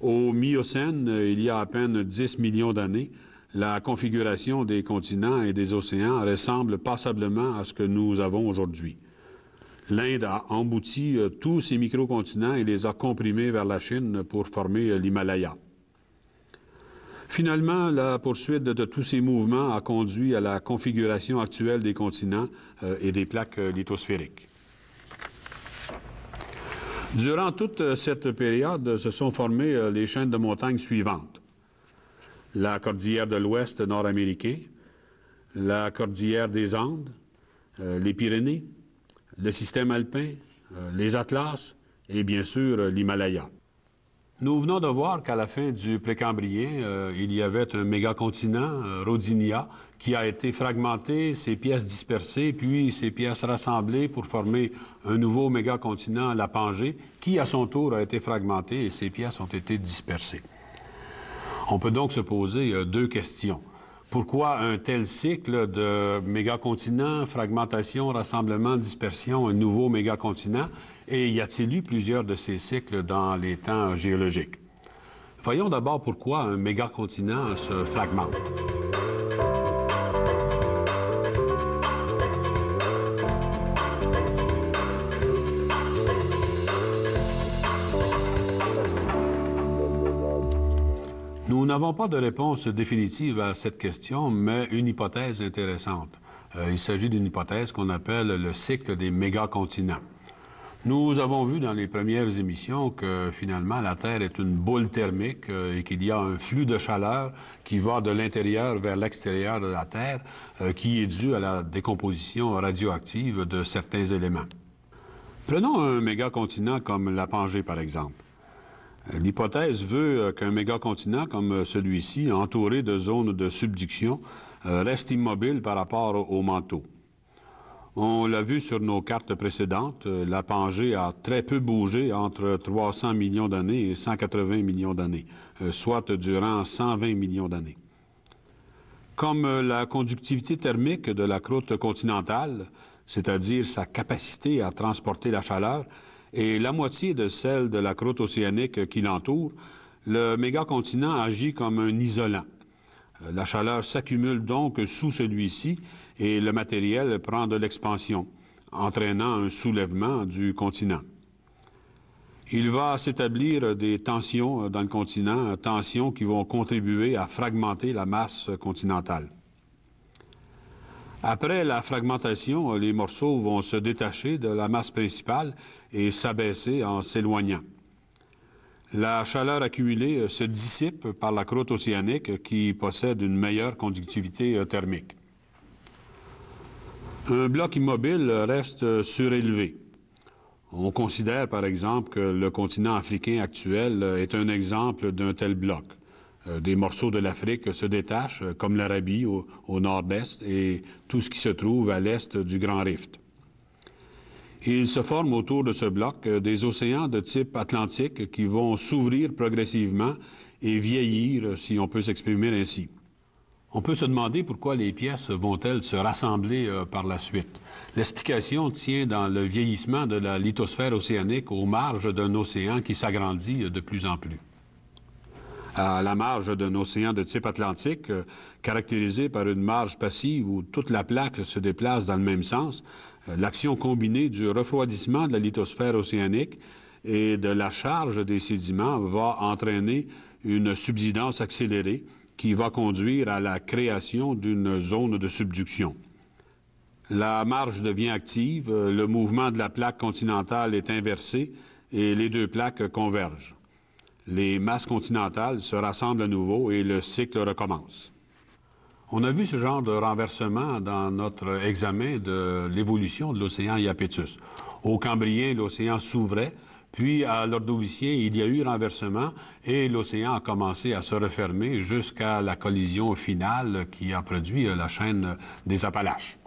Au Miocène, euh, il y a à peine 10 millions d'années, la configuration des continents et des océans ressemble passablement à ce que nous avons aujourd'hui. L'Inde a embouti tous ces microcontinents et les a comprimés vers la Chine pour former l'Himalaya. Finalement, la poursuite de, tous ces mouvements a conduit à la configuration actuelle des continents euh, et des plaques euh, lithosphériques. Durant toute euh, cette période, se sont formées les chaînes de montagnes suivantes. La cordillère de l'Ouest nord-américain, la cordillère des Andes, les Pyrénées, le système alpin, les Atlas et bien sûr l'Himalaya. Nous venons de voir qu'à la fin du Précambrien, euh, il y avait un méga continent, euh, Rodinia, qui a été fragmenté, ses pièces dispersées, puis ses pièces rassemblées pour former un nouveau méga continent, la Pangée, qui à son tour a été fragmenté et ses pièces ont été dispersées. On peut donc se poser euh, deux questions. Pourquoi un tel cycle de mégacontinent, fragmentation, rassemblement, dispersion, un nouveau mégacontinent? Et y a-t-il eu plusieurs de ces cycles dans les temps géologiques? Voyons d'abord pourquoi un mégacontinent se fragmente. Nous n'avons pas de réponse définitive à cette question, mais une hypothèse intéressante. Euh, il s'agit d'une hypothèse qu'on appelle le cycle des mégacontinents. Nous avons vu dans les premières émissions que finalement la Terre est une boule thermique euh, et qu'il y a un flux de chaleur qui va de l'intérieur vers l'extérieur de la Terre euh, qui est dû à la décomposition radioactive de certains éléments. Prenons un mégacontinent comme la Pangée par exemple. Euh, l'hypothèse veut euh, qu'un mégacontinent comme euh, celui-ci, entouré de zones de subduction, reste immobile par rapport au manteau. On l'a vu sur nos cartes précédentes, la Pangée a très peu bougé entre 300 millions d'années et 180 millions d'années, soit durant 120 millions d'années. Comme la conductivité thermique de la croûte continentale, c'est-à-dire sa capacité à transporter la chaleur, et la moitié de celle de la croûte océanique qui l'entoure, le méga-continent agit comme un isolant. Euh, la chaleur s'accumule donc sous celui-ci et le matériel prend de l'expansion, entraînant un soulèvement du continent. Il va s'établir des tensions euh, dans le continent, tensions qui vont contribuer à fragmenter la masse continentale. Après la fragmentation, les morceaux vont se détacher de la masse principale et s'abaisser en s'éloignant. La chaleur accumulée se dissipe par la croûte océanique qui possède une meilleure conductivité thermique. Un bloc immobile reste surélevé. On considère par exemple que le continent africain actuel est un exemple d'un tel bloc. Euh, des morceaux de l'Afrique se détachent, euh, comme l'Arabie au, nord-est et tout ce qui se trouve à l'est du Grand Rift. Il se forme autour de ce bloc euh, des océans de type atlantique qui vont s'ouvrir progressivement et vieillir, si on peut s'exprimer ainsi. On peut se demander pourquoi les pièces vont-elles se rassembler par la suite. L'explication tient dans le vieillissement de la lithosphère océanique aux marges d'un océan qui s'agrandit de plus en plus à la marge d'un océan de type atlantique, euh, caractérisé par une marge passive où toute la plaque se déplace dans le même sens, euh, l'action combinée du refroidissement de la lithosphère océanique et de la charge des sédiments va entraîner une subsidence accélérée qui va conduire à la création d'une zone de subduction. La marge devient active, euh, le mouvement de la plaque continentale est inversé et les deux plaques convergent les masses continentales se rassemblent à nouveau et le cycle recommence. On a vu ce genre de renversement dans notre examen de l'évolution de l'océan Iapetus. Au Cambrien, l'océan s'ouvrait, puis à l'Ordovicien, il y a eu renversement et l'océan a commencé à se refermer jusqu'à la collision finale qui a produit la chaîne des Appalaches.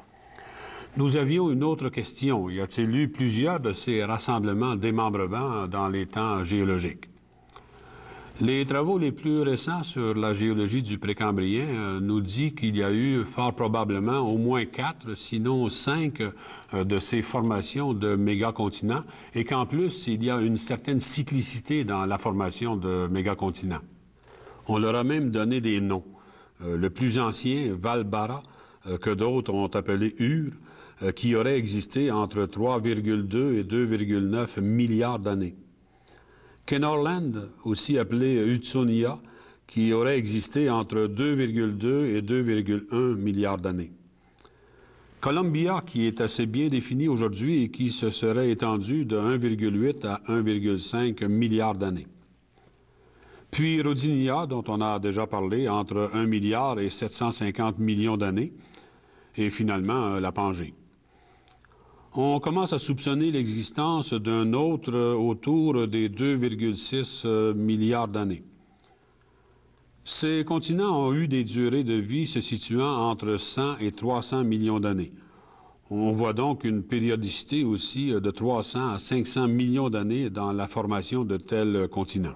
Nous avions une autre question. Y a-t-il eu plusieurs de ces rassemblements démembrements dans les temps géologiques? Les travaux les plus récents sur la géologie du Précambrien euh, nous dit qu'il y a eu fort probablement au moins quatre, sinon cinq, euh, de ces formations de mégacontinents et qu'en plus, il y a une certaine cyclicité dans la formation de mégacontinents. On leur a même donné des noms. Euh, le plus ancien, Valbara, que d'autres ont appelé Ur, qui aurait existé entre 3,2 et 2,9 milliards d'années. Kenorland, aussi appelé Utsunia, qui aurait existé entre 2,2 et 2,1 milliards d'années. Columbia, qui est assez bien définie aujourd'hui et qui se serait étendue de 1,8 à 1,5 milliards d'années. Puis Rodinia, dont on a déjà parlé, entre 1 milliard et 750 millions d'années. Et finalement, euh, la Pangée on commence à soupçonner l'existence d'un autre autour des 2,6 euh, milliards d'années. Ces continents ont eu des durées de vie se situant entre 100 et 300 millions d'années. On voit donc une périodicité aussi euh, de 300 à 500 millions d'années dans la formation de tels continents.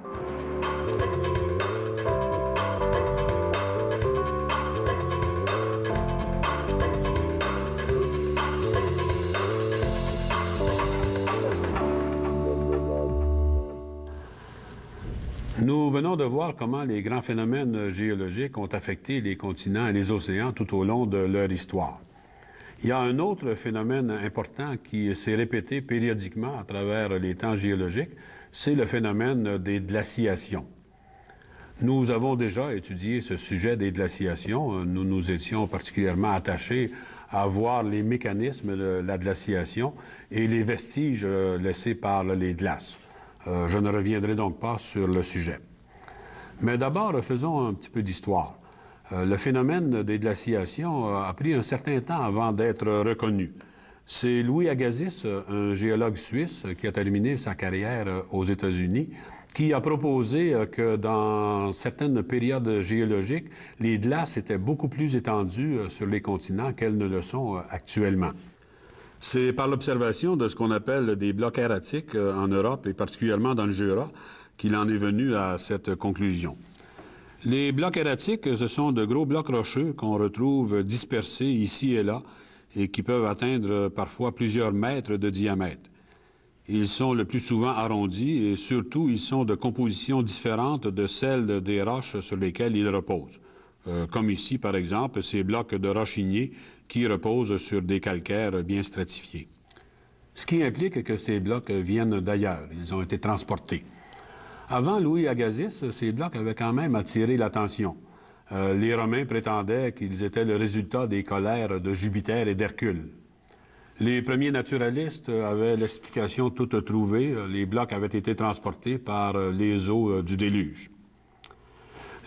Nous venons de voir comment les grands phénomènes géologiques ont affecté les continents et les océans tout au long de leur histoire. Il y a un autre phénomène important qui s'est répété périodiquement à travers les temps géologiques, c'est le phénomène des glaciations. Nous avons déjà étudié ce sujet des glaciations. Nous nous étions particulièrement attachés à voir les mécanismes de la glaciation et les vestiges euh, laissés par les glaces. Euh, je ne reviendrai donc pas sur le sujet. Mais d'abord, faisons un petit peu d'histoire. Euh, le phénomène des glaciations euh, a pris un certain temps avant d'être reconnu. C'est Louis Agassiz, un géologue suisse qui a terminé sa carrière aux États-Unis, qui a proposé que dans certaines périodes géologiques, les glaces étaient beaucoup plus étendues sur les continents qu'elles ne le sont actuellement. C'est par l'observation de ce qu'on appelle des blocs erratiques euh, en Europe et particulièrement dans le Jura qu'il en est venu à cette conclusion. Les blocs erratiques, ce sont de gros blocs rocheux qu'on retrouve dispersés ici et là et qui peuvent atteindre parfois plusieurs mètres de diamètre. Ils sont le plus souvent arrondis et surtout ils sont de composition différente de celle des roches sur lesquelles ils reposent. Euh, comme ici, par exemple, ces blocs de rochigny qui reposent sur des calcaires bien stratifiés. Ce qui implique que ces blocs viennent d'ailleurs, ils ont été transportés. Avant Louis Agassiz, ces blocs avaient quand même attiré l'attention. Euh, les Romains prétendaient qu'ils étaient le résultat des colères de Jupiter et d'Hercule. Les premiers naturalistes avaient l'explication toute trouvée. Les blocs avaient été transportés par les eaux euh, du déluge.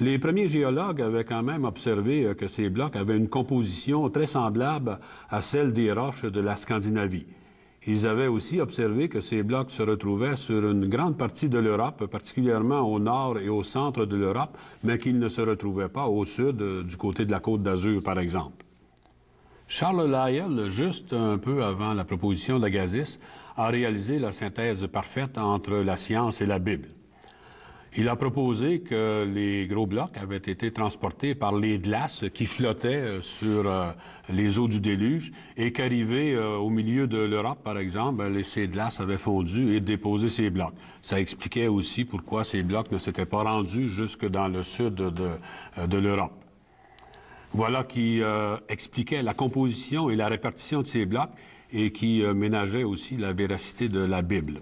Les premiers géologues avaient quand même observé euh, que ces blocs avaient une composition très semblable à celle des roches de la Scandinavie. Ils avaient aussi observé que ces blocs se retrouvaient sur une grande partie de l'Europe, particulièrement au nord et au centre de l'Europe, mais qu'ils ne se retrouvaient pas au sud, euh, du côté de la côte d'Azur, par exemple. Charles Lyell, juste un peu avant la proposition d'Agassiz, a réalisé la synthèse parfaite entre la science et la Bible. Il a proposé que les gros blocs avaient été transportés par les glaces qui flottaient euh, sur euh, les eaux du déluge et qu'arrivés euh, au milieu de l'Europe, par exemple, ces glaces avaient fondu et déposé ces blocs. Ça expliquait aussi pourquoi ces blocs ne s'étaient pas rendus jusque dans le sud de, l'Europe. Voilà qui expliquait la composition et la répartition de ces blocs et qui ménageait aussi la véracité de la Bible.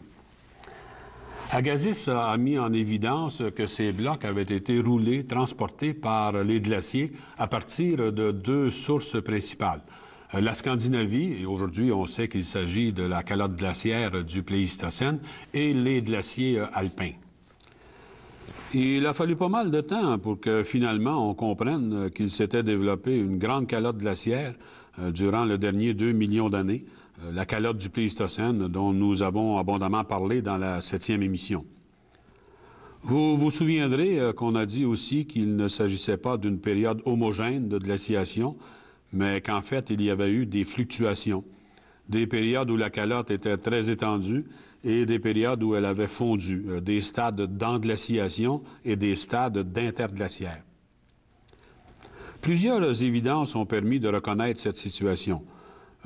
Agassiz a mis en évidence que ces blocs avaient été roulés, transportés par les glaciers à partir de deux sources principales. La Scandinavie, et aujourd'hui on sait qu'il s'agit de la calotte glaciaire du Pléistocène, et les glaciers euh, alpins. Il a fallu pas mal de temps pour que finalement on comprenne euh, qu'il s'était développé une grande calotte glaciaire euh, durant le dernier 2 millions d'années, euh, la calotte du Pléistocène dont nous avons abondamment parlé dans la septième émission. Vous vous souviendrez euh, qu'on a dit aussi qu'il ne s'agissait pas d'une période homogène de glaciation, mais qu'en fait, il y avait eu des fluctuations, des périodes où la calotte était très étendue et des périodes où elle avait fondu, euh, des stades d'englaciation et des stades d'interglaciaire. Plusieurs évidences ont permis de reconnaître cette situation.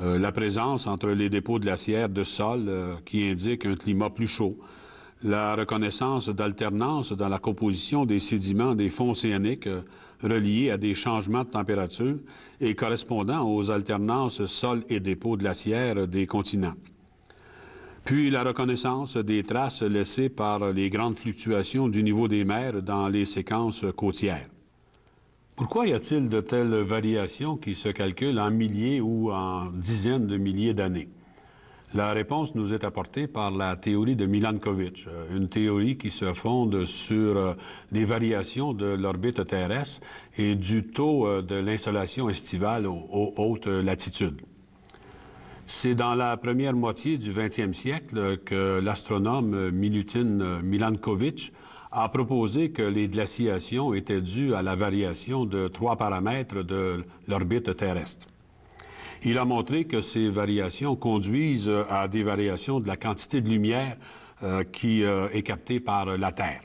Euh, la présence entre les dépôts de glaciaires de sol euh, qui indique un climat plus chaud, la reconnaissance d'alternance dans la composition des sédiments des fonds océaniques euh, reliés à des changements de température et correspondant aux alternances sol et dépôts glaciaires des continents. Puis la reconnaissance des traces laissées par les grandes fluctuations du niveau des mers dans les séquences côtières. Pourquoi y a-t-il de telles variations qui se calculent en milliers ou en dizaines de milliers d'années? La réponse nous est apportée par la théorie de Milankovitch, euh, une théorie qui se fonde sur euh, les variations de l'orbite terrestre et du taux euh, de l'insolation estivale aux hautes latitudes. C'est dans la première moitié du 20e siècle que l'astronome Milutin Milankovitch a proposé que les glaciations étaient dues à la variation de trois paramètres de l'orbite terrestre. Il a montré que ces variations conduisent à des variations de la quantité de lumière euh, qui euh, est captée par la Terre.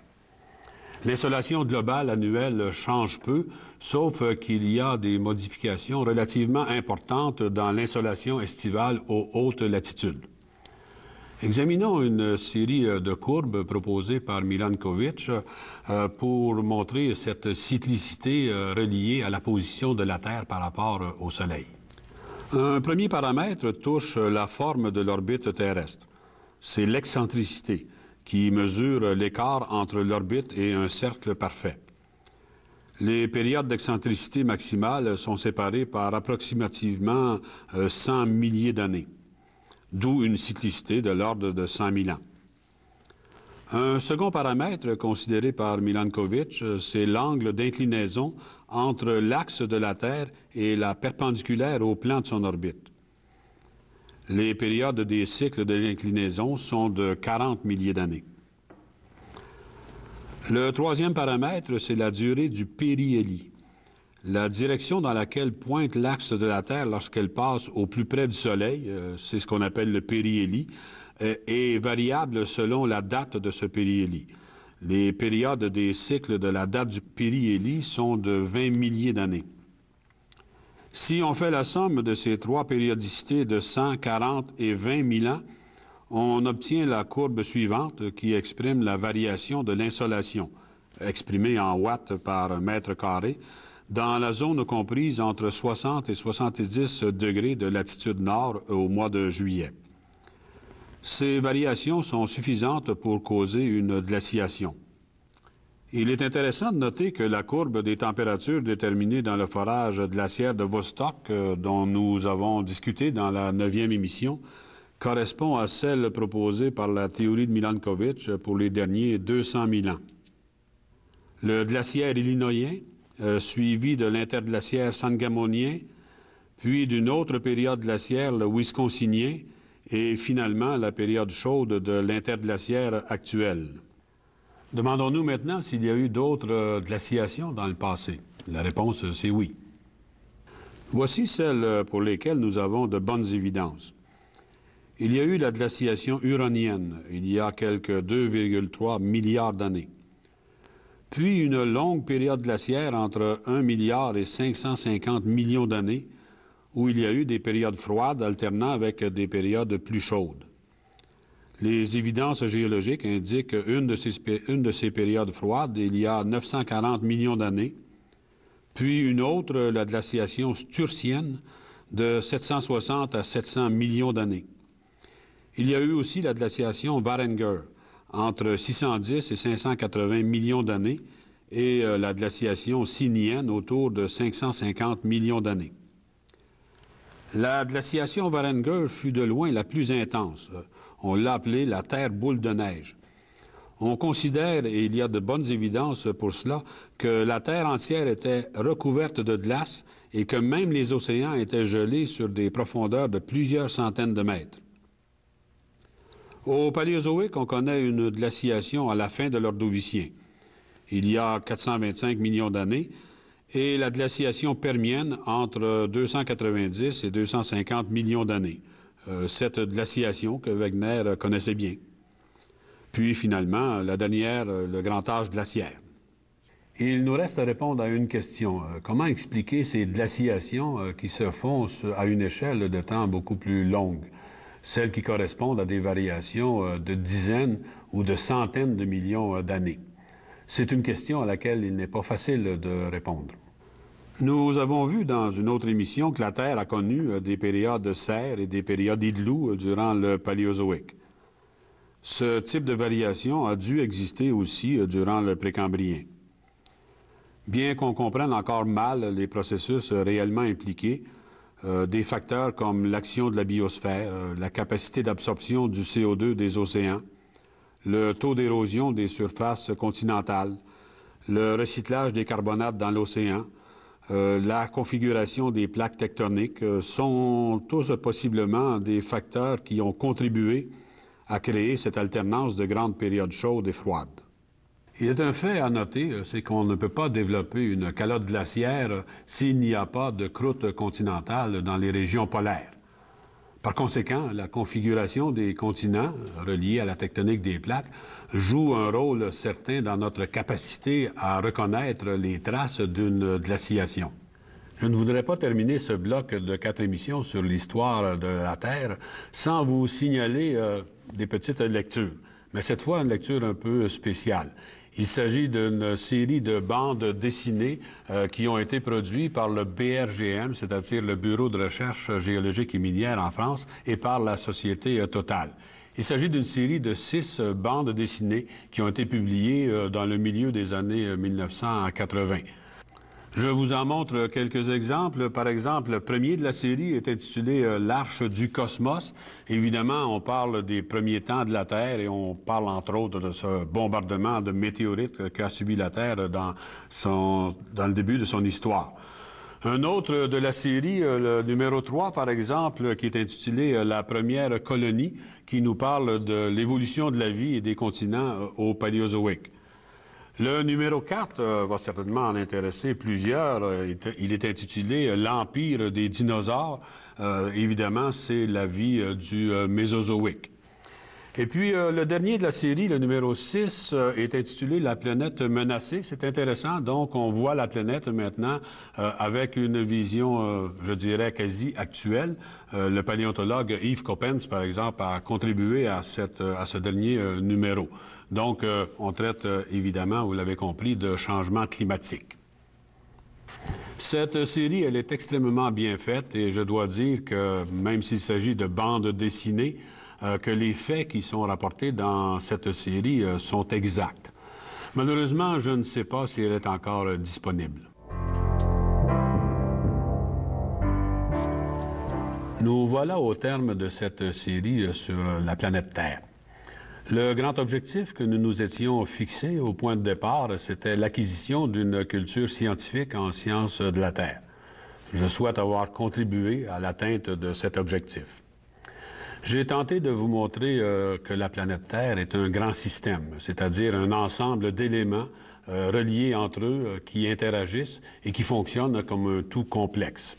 L'insolation globale annuelle change peu, sauf qu'il y a des modifications relativement importantes dans l'insolation estivale aux hautes latitudes. Examinons une série euh, de courbes proposées par Milankovitch euh, pour montrer cette cyclicité euh, reliée à la position de la Terre par rapport au Soleil. Un premier paramètre touche la forme de l'orbite terrestre. C'est l'excentricité qui mesure l'écart entre l'orbite et un cercle parfait. Les périodes d'excentricité maximale sont séparées par approximativement 100 milliers d'années d'où une cyclicité de l'ordre de 100 000 ans. Un second paramètre considéré par Milankovitch, euh, c'est l'angle d'inclinaison entre l'axe de la Terre et la perpendiculaire au plan de son orbite. Les périodes des cycles de l'inclinaison sont de 40 milliers d'années. Le troisième paramètre, c'est la durée du périhélie. La direction dans laquelle pointe l'axe de la Terre lorsqu'elle passe au plus près du Soleil, euh, c'est ce qu'on appelle le périhélie, euh, est variable selon la date de ce périhélie. Les périodes des cycles de la date du périhélie sont de 20 milliers d'années. Si on fait la somme de ces trois périodicités de 140 et 20 000 ans, on obtient la courbe suivante qui exprime la variation de l'insolation, exprimée en watts par mètre carré, dans la zone comprise entre 60 et 70 degrés de latitude nord au mois de juillet. Ces variations sont suffisantes pour causer une glaciation. Il est intéressant de noter que la courbe des températures déterminée dans le forage glaciaire de Vostok, euh, dont nous avons discuté dans la neuvième émission, correspond à celle proposée par la théorie de Milankovitch pour les derniers 200 000 ans. Le glaciaire Illinois. Euh, suivi de l'interglaciaire sangamonien, puis d'une autre période glaciaire, le wisconsinien, et finalement la période chaude de l'interglaciaire actuel. Demandons-nous maintenant s'il y a eu d'autres euh, glaciations dans le passé. La réponse, euh, c'est oui. Voici celles pour lesquelles nous avons de bonnes évidences. Il y a eu la glaciation uranienne il y a quelque 2,3 milliards d'années puis une longue période glaciaire entre 1 milliard et 550 millions d'années, où il y a eu des périodes froides alternant avec des périodes plus chaudes. Les évidences géologiques indiquent une de ces, une de ces périodes froides il y a 940 millions d'années, puis une autre, la glaciation Sturcienne, de 760 à 700 millions d'années. Il y a eu aussi la glaciation Varenger, entre 610 et 580 millions d'années et euh, la glaciation sinienne autour de 550 millions d'années. La glaciation Varenger fut de loin la plus intense. Euh, on l'a appelée la Terre boule de neige. On considère, et il y a de bonnes évidences pour cela, que la Terre entière était recouverte de glace et que même les océans étaient gelés sur des profondeurs de plusieurs centaines de mètres. Au Paléozoïque, on connaît une glaciation à la fin de l'Ordovicien, il y a 425 millions d'années, et la glaciation permienne entre 290 et 250 millions d'années. Euh, cette glaciation que Wegener connaissait bien. Puis finalement, la dernière, euh, le grand âge glaciaire. Il nous reste à répondre à une question. Euh, comment expliquer ces glaciations qui se font à une échelle de temps beaucoup plus longue? celles qui correspondent à des variations euh, de dizaines ou de centaines de millions euh, d'années. C'est une question à laquelle il n'est pas facile de répondre. Nous avons vu dans une autre émission que la Terre a connu euh, des périodes de serre et des périodes d'idlou durant le Paléozoïque. Ce type de variation a dû exister aussi durant le Précambrien. Bien qu'on comprenne encore mal les processus réellement impliqués, euh, des facteurs comme l'action de la biosphère, euh, la capacité d'absorption du CO2 des océans, le taux d'érosion des surfaces continentales, le recyclage des carbonates dans l'océan, euh, la configuration des plaques tectoniques sont tous possiblement des facteurs qui ont contribué à créer cette alternance de grandes périodes chaudes et froides. Il est un fait à noter, euh, c'est qu'on ne peut pas développer une calotte glaciaire euh, s'il n'y a pas de croûte continentale dans les régions polaires. Par conséquent, la configuration des continents euh, reliés à la tectonique des plaques joue un rôle certain dans notre capacité à reconnaître les traces d'une glaciation. Je ne voudrais pas terminer ce bloc de quatre émissions sur l'histoire de la Terre sans vous signaler des petites lectures, mais cette fois une lecture un peu spéciale. Il s'agit d'une série de bandes dessinées euh, qui ont été produites par le BRGM, c'est-à-dire le Bureau de recherche géologique et minière en France, et par la société euh, Total. Il s'agit d'une série de six euh, bandes dessinées qui ont été publiées dans le milieu des années 1980. Je vous en montre quelques exemples. Par exemple, le premier de la série est intitulé euh, L'Arche du Cosmos. Évidemment, on parle des premiers temps de la Terre et on parle entre autres de ce bombardement de météorites qu'a subi la Terre dans, son, dans le début de son histoire. Un autre de la série, euh, le numéro 3 par exemple, qui est intitulé euh, La première colonie, qui nous parle de l'évolution de la vie et des continents au Paléozoïque. Le numéro 4 euh, va certainement en intéresser plusieurs. Euh, il est intitulé euh, L'Empire des dinosaures. évidemment, c'est la vie du Mésozoïque. Et puis, euh, le dernier de la série, le numéro 6, euh, est intitulé La planète menacée. C'est intéressant. Donc, on voit la planète maintenant euh, avec une vision, je dirais, quasi actuelle. le paléontologue Yves Coppens, par exemple, a contribué à, cette, à ce dernier numéro. Donc, on traite évidemment, vous l'avez compris, de changement climatique. Cette série, elle est extrêmement bien faite et je dois dire que même s'il s'agit de bandes dessinées, euh, que les faits qui sont rapportés dans cette série euh, sont exacts. Malheureusement, je ne sais pas si elle est encore euh, disponible. Nous voilà au terme de cette série sur la planète Terre. Le grand objectif que nous nous étions fixés au point de départ, c'était l'acquisition d'une culture scientifique en sciences de la Terre. Je souhaite avoir contribué à l'atteinte de cet objectif. J'ai tenté de vous montrer euh, que la planète Terre est un grand système, c'est-à-dire un ensemble d'éléments euh, reliés entre eux euh, qui interagissent et qui fonctionnent comme un tout complexe.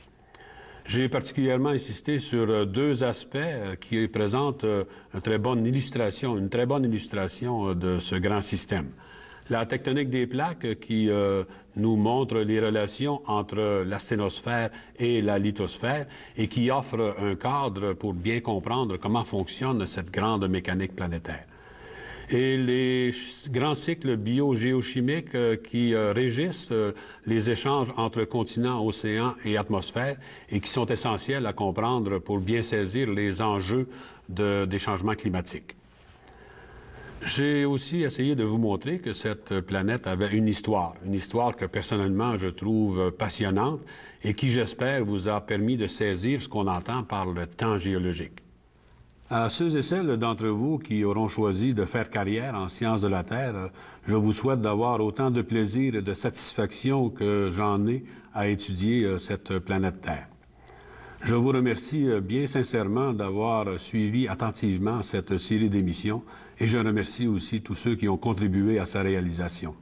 J'ai particulièrement insisté sur deux aspects qui présentent une une très bonne illustration de ce grand système. La tectonique des plaques qui euh, nous montre les relations entre la sténosphère et la lithosphère et qui offre un cadre pour bien comprendre comment fonctionne cette grande mécanique planétaire. Et les grands cycles biogéochimiques euh, qui euh, régissent les échanges entre continents, océans et atmosphère et qui sont essentiels à comprendre pour bien saisir les enjeux des changements climatiques. J'ai aussi essayé de vous montrer que cette planète avait une histoire, une histoire que personnellement je trouve passionnante et qui, j'espère, vous a permis de saisir ce qu'on entend par le temps géologique. À ceux et celles d'entre vous qui auront choisi de faire carrière en sciences de la Terre, je vous souhaite d'avoir autant de plaisir et de satisfaction que j'en ai à étudier euh, cette planète Terre. Je vous remercie euh, bien sincèrement d'avoir suivi attentivement cette série d'émissions et je remercie aussi tous ceux qui ont contribué à sa réalisation.